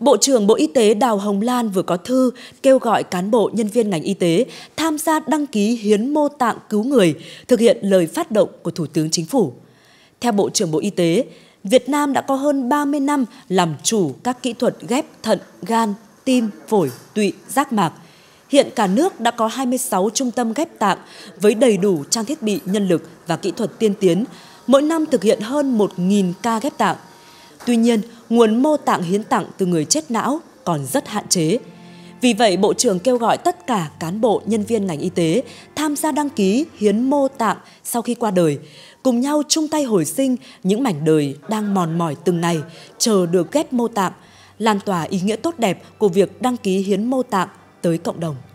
Bộ trưởng Bộ Y tế Đào Hồng Lan vừa có thư kêu gọi cán bộ nhân viên ngành y tế tham gia đăng ký hiến mô tạng cứu người, thực hiện lời phát động của Thủ tướng Chính phủ. Theo Bộ trưởng Bộ Y tế, Việt Nam đã có hơn 30 năm làm chủ các kỹ thuật ghép thận, gan, tim, phổi, tụy, giác mạc. Hiện cả nước đã có 26 trung tâm ghép tạng với đầy đủ trang thiết bị, nhân lực và kỹ thuật tiên tiến, mỗi năm thực hiện hơn 1.000 ca ghép tạng. Tuy nhiên, nguồn mô tạng hiến tặng từ người chết não còn rất hạn chế. Vì vậy, Bộ trưởng kêu gọi tất cả cán bộ, nhân viên ngành y tế tham gia đăng ký hiến mô tạng sau khi qua đời, cùng nhau chung tay hồi sinh những mảnh đời đang mòn mỏi từng ngày, chờ được ghép mô tạng, lan tỏa ý nghĩa tốt đẹp của việc đăng ký hiến mô tạng tới cộng đồng.